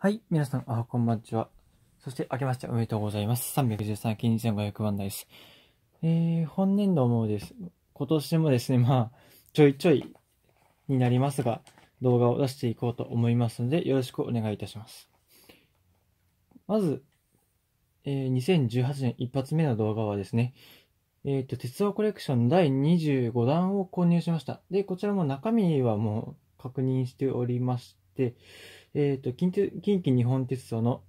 はい、皆さん、あ、こんばんちは。そして、明けましておめでとうございます。313金2500万台です。えー、本年度もです。今年もですね、まあ、ちょいちょいになりますが、動画を出していこうと思いますので、よろしくお願いいたします。まず、えー、2018年一発目の動画はですね、えっ、ー、と、鉄道コレクション第25弾を購入しました。で、こちらも中身はもう確認しておりまして、えっ、ー、と、近畿日本鉄道の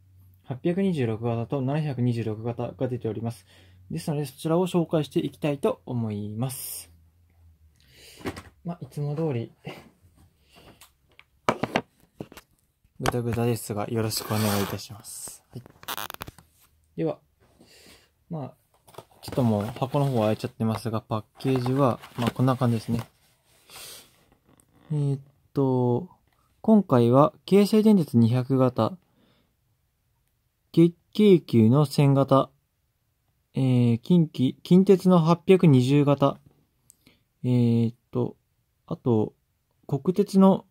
826型と726型が出ております。ですので、そちらを紹介していきたいと思います。まあ、いつも通り、ぐだぐだですが、よろしくお願いいたします。はい。では、まあ、ちょっともう箱の方は開いちゃってますが、パッケージは、まあ、こんな感じですね。えー、っと、今回は京成電鉄200型、月経球の1000型、えー、近畿、近鉄の820型、えー、っと、あと、国鉄の、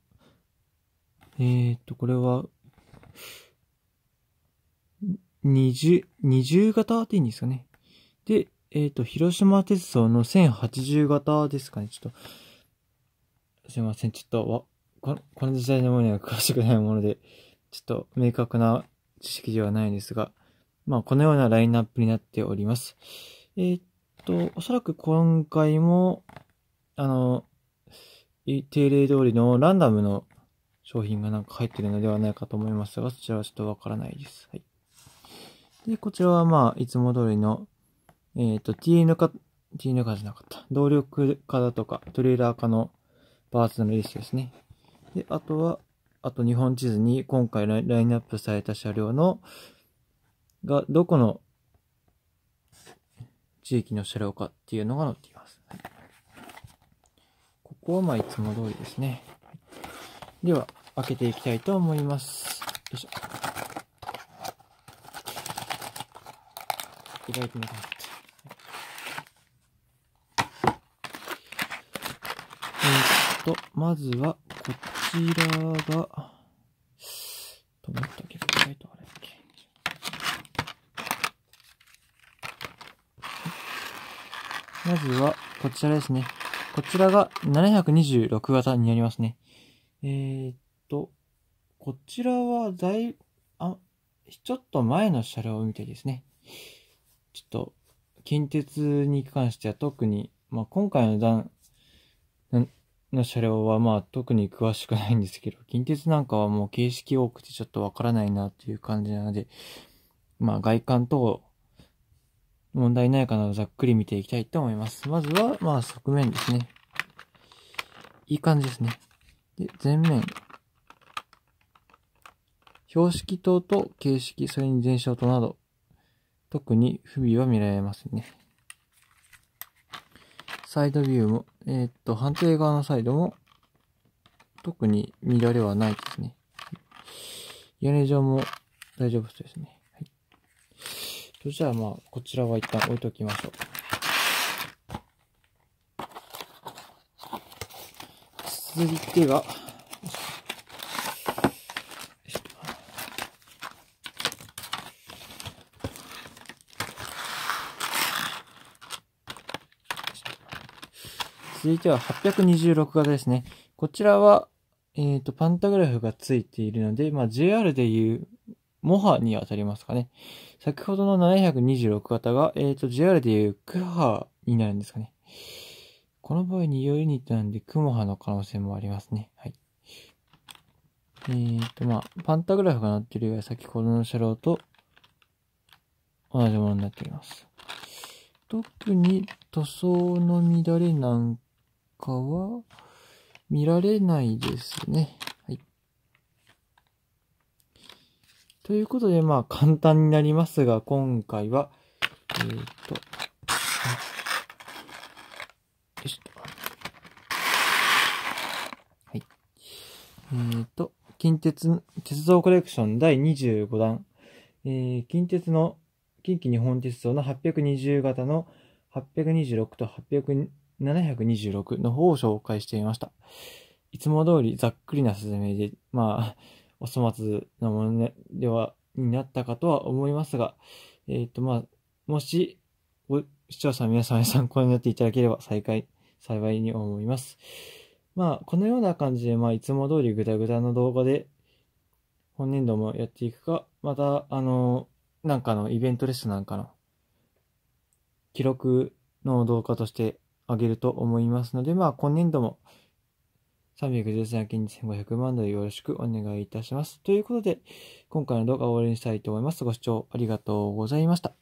えー、っと、これは、20、20型っていいんですかね。で、えっ、ー、と、広島鉄道の1080型ですかね。ちょっと、すいません。ちょっと、この時代のものには詳しくないもので、ちょっと明確な知識ではないんですが、まあ、このようなラインナップになっております。えー、っと、おそらく今回も、あの、定例通りのランダムの商品がなんか入ってるのではないかと思いますが、そちらはちょっとわからないです。はい。で、こちらはまあ、いつも通りの、えっ、と、TN 化、TN 化じゃなかった。動力化だとか、トレーラー化のパーツのリストですね。で、あとは、あと日本地図に今回ラインナップされた車両の、が、どこの地域の車両かっていうのが載っています。ここはまあいつも通りですね。では、開けていきたいと思います。よいしょ。意外となえっと、まずはこっちらが、と思ったけど、意外とあれだっけ。まずは、こちらですね。こちらが726型になりますね。えー、っと、こちらはだい、あ、ちょっと前の車両みたいですね。ちょっと、近鉄に関しては特に、まあ、今回の段、の車両はまあ特に詳しくないんですけど、近鉄なんかはもう形式多くてちょっとわからないなっていう感じなので、まあ外観等問題ないかなざっくり見ていきたいと思います。まずは、まあ側面ですね。いい感じですね。で、前面。標識灯と形式、それに全照灯など、特に不備は見られませんね。サイドビューも、えー、っと、判定側のサイドも、特に乱れはないですね。屋根上も大丈夫そうですね。はい。そしたらまあ、こちらは一旦置いときましょう。続いては、続いては826型ですね。こちらは、えっ、ー、と、パンタグラフがついているので、まあ、JR でいう、モハに当たりますかね。先ほどの726型が、えっ、ー、と、JR でいうクハになるんですかね。この場合2ユニットなんで、クモハの可能性もありますね。はい。えっ、ー、と、まあ、パンタグラフが載ってるよりは先ほどの車両と同じものになっています。特に塗装の乱れなんかは見られないですね。はい。ということで、まあ、簡単になりますが、今回は、えー、っと、よいしょと。はい。えー、っと、近鉄、鉄道コレクション第25弾。えー、近鉄の、近畿日本鉄道の820型の826と800 726の方を紹介してみました。いつも通りざっくりな説明で、まあ、お粗末なものでは、になったかとは思いますが、えっ、ー、と、まあ、もし、視聴者の皆様に参考になっていただければ再開、幸いに思います。まあ、このような感じで、まあ、いつも通りぐだぐだの動画で、本年度もやっていくか、また、あの、なんかのイベントレストなんかの、記録の動画として上げると思いますので、まあ、今年度も313件2500万ドルよろしくお願いいたします。ということで、今回の動画を終わりにしたいと思います。ご視聴ありがとうございました。